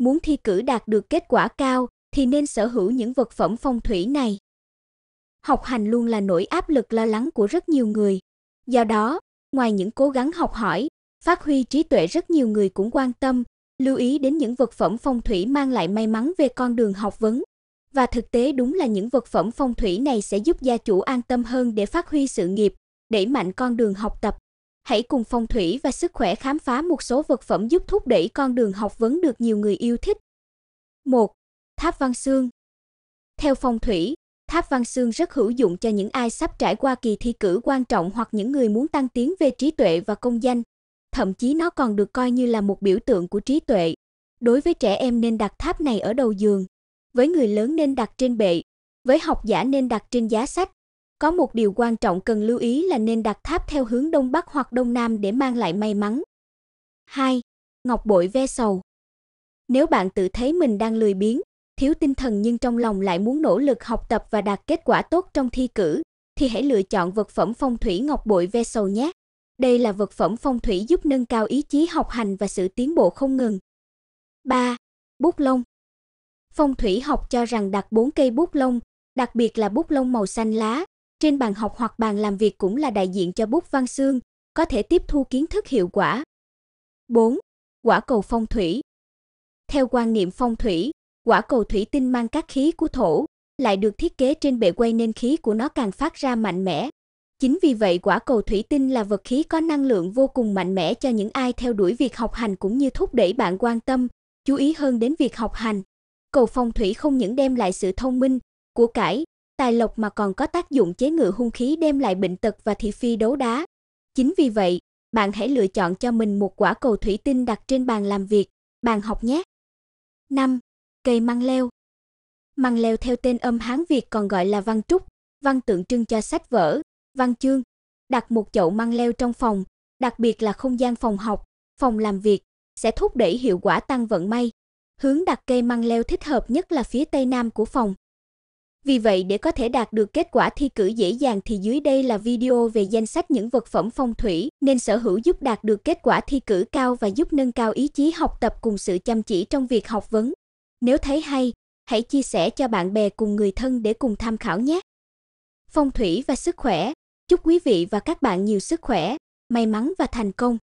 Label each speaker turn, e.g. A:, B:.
A: muốn thi cử đạt được kết quả cao thì nên sở hữu những vật phẩm phong thủy này. Học hành luôn là nỗi áp lực lo lắng của rất nhiều người. Do đó, ngoài những cố gắng học hỏi, phát huy trí tuệ rất nhiều người cũng quan tâm, lưu ý đến những vật phẩm phong thủy mang lại may mắn về con đường học vấn. Và thực tế đúng là những vật phẩm phong thủy này sẽ giúp gia chủ an tâm hơn để phát huy sự nghiệp, đẩy mạnh con đường học tập. Hãy cùng phong thủy và sức khỏe khám phá một số vật phẩm giúp thúc đẩy con đường học vấn được nhiều người yêu thích. 1. Tháp Văn Xương Theo phong thủy, Tháp Văn Xương rất hữu dụng cho những ai sắp trải qua kỳ thi cử quan trọng hoặc những người muốn tăng tiến về trí tuệ và công danh. Thậm chí nó còn được coi như là một biểu tượng của trí tuệ. Đối với trẻ em nên đặt tháp này ở đầu giường, với người lớn nên đặt trên bệ, với học giả nên đặt trên giá sách, có một điều quan trọng cần lưu ý là nên đặt tháp theo hướng đông bắc hoặc đông nam để mang lại may mắn. 2. Ngọc bội ve sầu. Nếu bạn tự thấy mình đang lười biếng, thiếu tinh thần nhưng trong lòng lại muốn nỗ lực học tập và đạt kết quả tốt trong thi cử, thì hãy lựa chọn vật phẩm phong thủy ngọc bội ve sầu nhé. Đây là vật phẩm phong thủy giúp nâng cao ý chí học hành và sự tiến bộ không ngừng. 3. Bút lông. Phong thủy học cho rằng đặt 4 cây bút lông, đặc biệt là bút lông màu xanh lá, trên bàn học hoặc bàn làm việc cũng là đại diện cho bút văn xương, có thể tiếp thu kiến thức hiệu quả. 4. Quả cầu phong thủy. Theo quan niệm phong thủy, quả cầu thủy tinh mang các khí của thổ, lại được thiết kế trên bề quay nên khí của nó càng phát ra mạnh mẽ. Chính vì vậy quả cầu thủy tinh là vật khí có năng lượng vô cùng mạnh mẽ cho những ai theo đuổi việc học hành cũng như thúc đẩy bạn quan tâm, chú ý hơn đến việc học hành. Cầu phong thủy không những đem lại sự thông minh, của cải, tài lộc mà còn có tác dụng chế ngự hung khí đem lại bệnh tật và thị phi đấu đá. Chính vì vậy, bạn hãy lựa chọn cho mình một quả cầu thủy tinh đặt trên bàn làm việc, bàn học nhé. 5. Cây măng leo Măng leo theo tên âm Hán Việt còn gọi là văn trúc, văn tượng trưng cho sách vở, văn chương. Đặt một chậu măng leo trong phòng, đặc biệt là không gian phòng học, phòng làm việc, sẽ thúc đẩy hiệu quả tăng vận may. Hướng đặt cây măng leo thích hợp nhất là phía tây nam của phòng. Vì vậy để có thể đạt được kết quả thi cử dễ dàng thì dưới đây là video về danh sách những vật phẩm phong thủy nên sở hữu giúp đạt được kết quả thi cử cao và giúp nâng cao ý chí học tập cùng sự chăm chỉ trong việc học vấn. Nếu thấy hay, hãy chia sẻ cho bạn bè cùng người thân để cùng tham khảo nhé. Phong thủy và sức khỏe. Chúc quý vị và các bạn nhiều sức khỏe, may mắn và thành công.